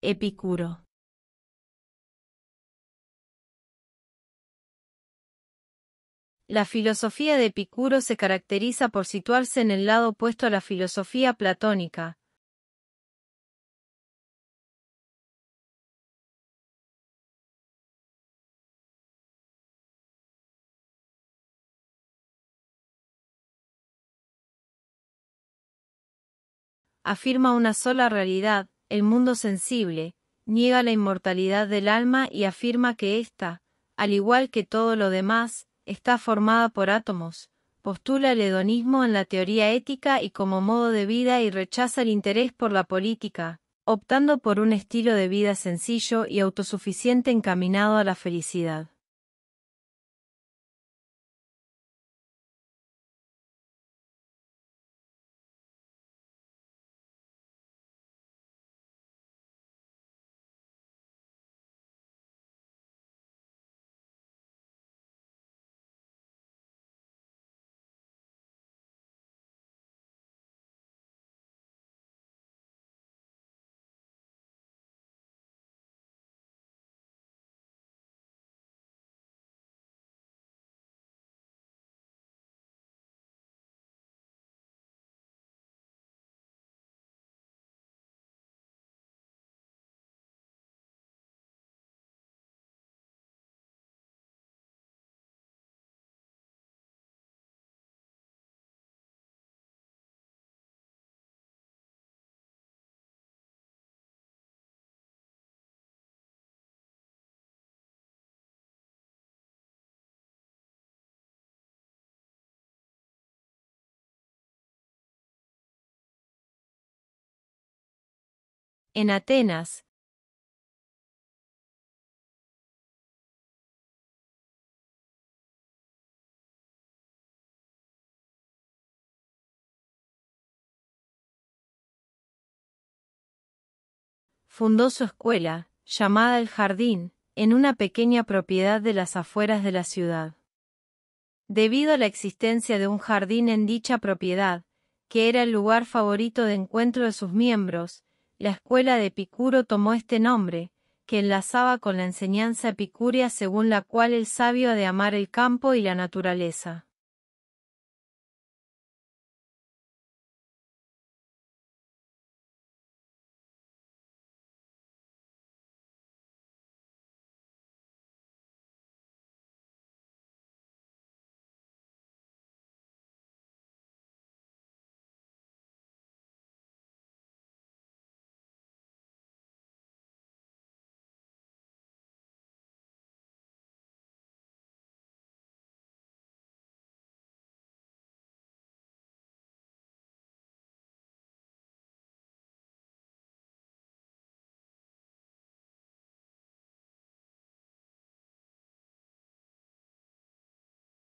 Epicuro La filosofía de Epicuro se caracteriza por situarse en el lado opuesto a la filosofía platónica. Afirma una sola realidad, el mundo sensible, niega la inmortalidad del alma y afirma que ésta, al igual que todo lo demás, está formada por átomos, postula el hedonismo en la teoría ética y como modo de vida y rechaza el interés por la política, optando por un estilo de vida sencillo y autosuficiente encaminado a la felicidad. en Atenas. Fundó su escuela, llamada El Jardín, en una pequeña propiedad de las afueras de la ciudad. Debido a la existencia de un jardín en dicha propiedad, que era el lugar favorito de encuentro de sus miembros, la escuela de Epicuro tomó este nombre, que enlazaba con la enseñanza epicúrea según la cual el sabio ha de amar el campo y la naturaleza.